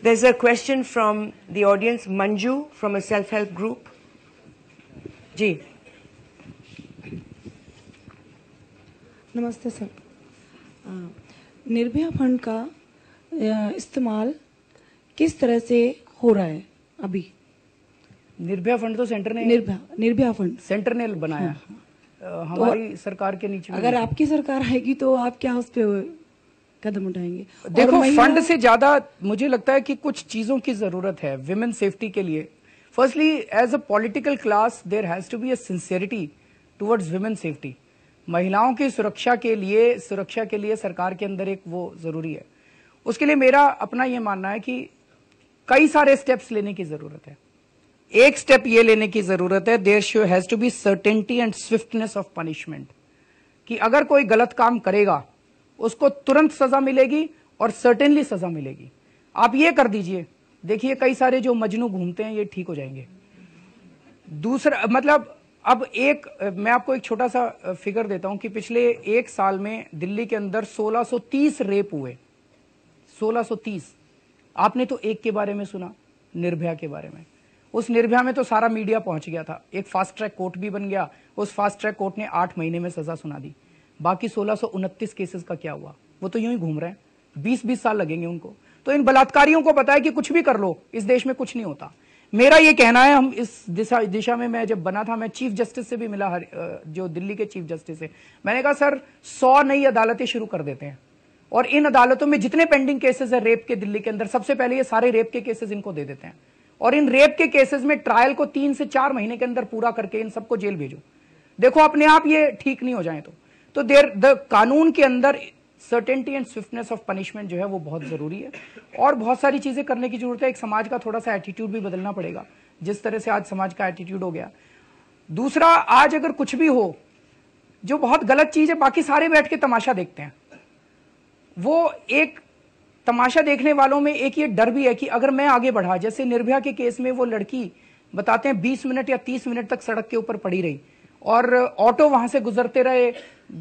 There's a question from the audience, Manju from a self-help group. Ji. नमस्ते sir Nirbhaya fund का इस्तेमाल किस तरह से हो रहा है अभी निर्भया फंड तो सेंटर ने निर्भया निर्भया फंड सेंटर ने बनाया हाँ।, हाँ। हमारी तो, सरकार के नीचे अगर आपकी सरकार आएगी तो आप क्या उस पर कदम उठाएंगे देखो फंड से ज्यादा मुझे लगता है कि कुछ चीजों की जरूरत है विमेन सेफ्टी के लिए firstly as a political class there has to be insincerity sincerity towards women safety महिलाओं की सुरक्षा के लिए सुरक्षा के लिए सरकार के अंदर एक वो जरूरी है उसके लिए मेरा अपना यह मानना है कि कई सारे स्टेप्स लेने की जरूरत है एक स्टेप ये लेने की जरूरत है there show has to be certainty and swiftness of punishment कि अगर कोई गलत काम करेगा उसको तुरंत सजा मिलेगी और सर्टेनली सजा मिलेगी आप ये कर दीजिए देखिए कई सारे जो मजनू घूमते हैं ये ठीक हो जाएंगे दूसरा मतलब अब एक मैं आपको एक छोटा सा फिगर देता हूं कि पिछले एक साल में दिल्ली के अंदर 1630 रेप हुए 1630 आपने तो एक के बारे में सुना निर्भया के बारे में उस निर्भया में तो सारा मीडिया पहुंच गया था एक फास्ट ट्रैक कोर्ट भी बन गया उस फास्ट ट्रैक कोर्ट ने आठ महीने में सजा सुना दी बाकी सोलह केसेस का क्या हुआ वो तो यूं ही घूम रहे हैं बीस बीस साल लगेंगे उनको तो इन बलात्कारियों को पता है कि कुछ भी कर लो इस देश में कुछ नहीं होता मेरा ये कहना है हम इस दिशा दिशा में मैं जब बना था मैं चीफ जस्टिस से भी मिला हर जो दिल्ली के चीफ जस्टिस है मैंने कहा सर सौ नई अदालतें शुरू कर देते हैं और इन अदालतों में जितने पेंडिंग केसेस है रेप के दिल्ली के अंदर सबसे पहले ये सारे रेप के केसेस इनको दे देते हैं और इन रेप के केसेस में ट्रायल को तीन से चार महीने के अंदर पूरा करके इन सबको जेल भेजो देखो अपने आप ये ठीक नहीं हो जाए तो तो देर द कानून के अंदर certainty and swiftness of punishment जो है वो बहुत ज़रूरी है और बहुत सारी चीज़ें करने की जरूरत है एक समाज का थोड़ा सा एटीट्यूड भी बदलना पड़ेगा जिस तरह से आज समाज का एटीट्यूड हो गया दूसरा आज अगर कुछ भी हो जो बहुत गलत चीज़ है बाकी सारे बैठ के तमाशा देखते हैं वो एक तमाशा देखने वालों में एक ये डर भी है कि अगर मैं आगे बढ़ा जैसे निर्भया के केस में वो लड़की बताते हैं 20 मिनट या 30 मिनट तक सड़क के ऊपर पड़ी रही और ऑटो वहां से गुजरते रहे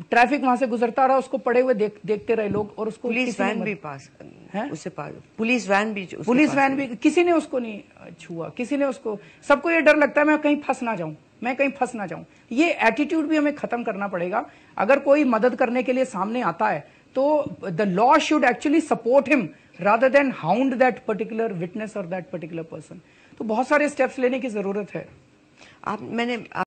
ट्रैफिक वहां से गुजरता रहा उसको पड़े हुए देख, देखते रहे लोग और उसको पुलिस वैन भी पास है उससे पास पुलिस वैन भी पुलिस वैन भी किसी ने उसको नहीं छुआ किसी ने उसको सबको ये डर लगता है मैं कहीं फंस ना जाऊं मैं कहीं फंस ना जाऊं ये एटीट्यूड भी हमें खत्म करना पड़ेगा अगर कोई मदद करने के लिए सामने आता है तो the law should actually support him rather than hound that particular witness और दैट पर्टिकुलर पर्सन तो बहुत सारे स्टेप्स लेने की जरूरत है आप मैंने आप